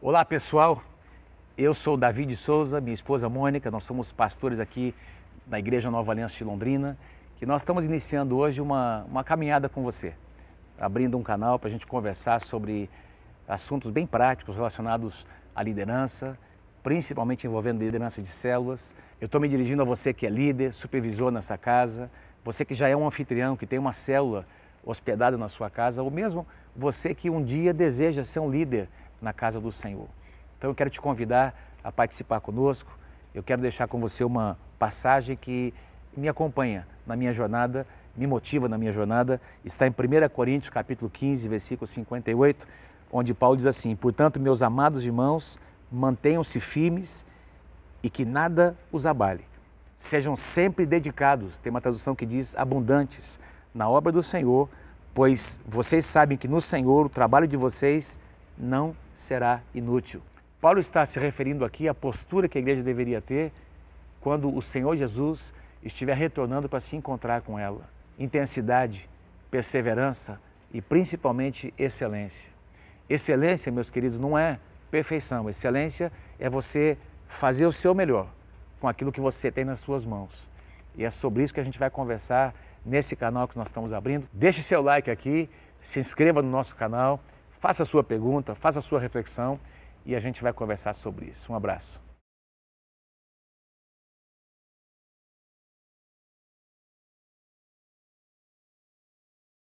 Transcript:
Olá pessoal, eu sou Davi de Souza, minha esposa Mônica, nós somos pastores aqui na Igreja Nova Aliança de Londrina, que nós estamos iniciando hoje uma, uma caminhada com você, abrindo um canal para a gente conversar sobre assuntos bem práticos relacionados à liderança, principalmente envolvendo liderança de células. Eu estou me dirigindo a você que é líder, supervisor nessa casa, você que já é um anfitrião, que tem uma célula hospedada na sua casa, ou mesmo você que um dia deseja ser um líder na casa do Senhor. Então eu quero te convidar a participar conosco. Eu quero deixar com você uma passagem que me acompanha na minha jornada, me motiva na minha jornada. Está em 1 Coríntios, capítulo 15, versículo 58, onde Paulo diz assim: "Portanto, meus amados irmãos, mantenham-se firmes e que nada os abale. Sejam sempre dedicados, tem uma tradução que diz abundantes na obra do Senhor, pois vocês sabem que no Senhor o trabalho de vocês não será inútil. Paulo está se referindo aqui à postura que a igreja deveria ter quando o Senhor Jesus estiver retornando para se encontrar com ela. Intensidade, perseverança e principalmente excelência. Excelência, meus queridos, não é perfeição. Excelência é você fazer o seu melhor com aquilo que você tem nas suas mãos. E é sobre isso que a gente vai conversar nesse canal que nós estamos abrindo. Deixe seu like aqui, se inscreva no nosso canal Faça a sua pergunta, faça a sua reflexão e a gente vai conversar sobre isso. Um abraço.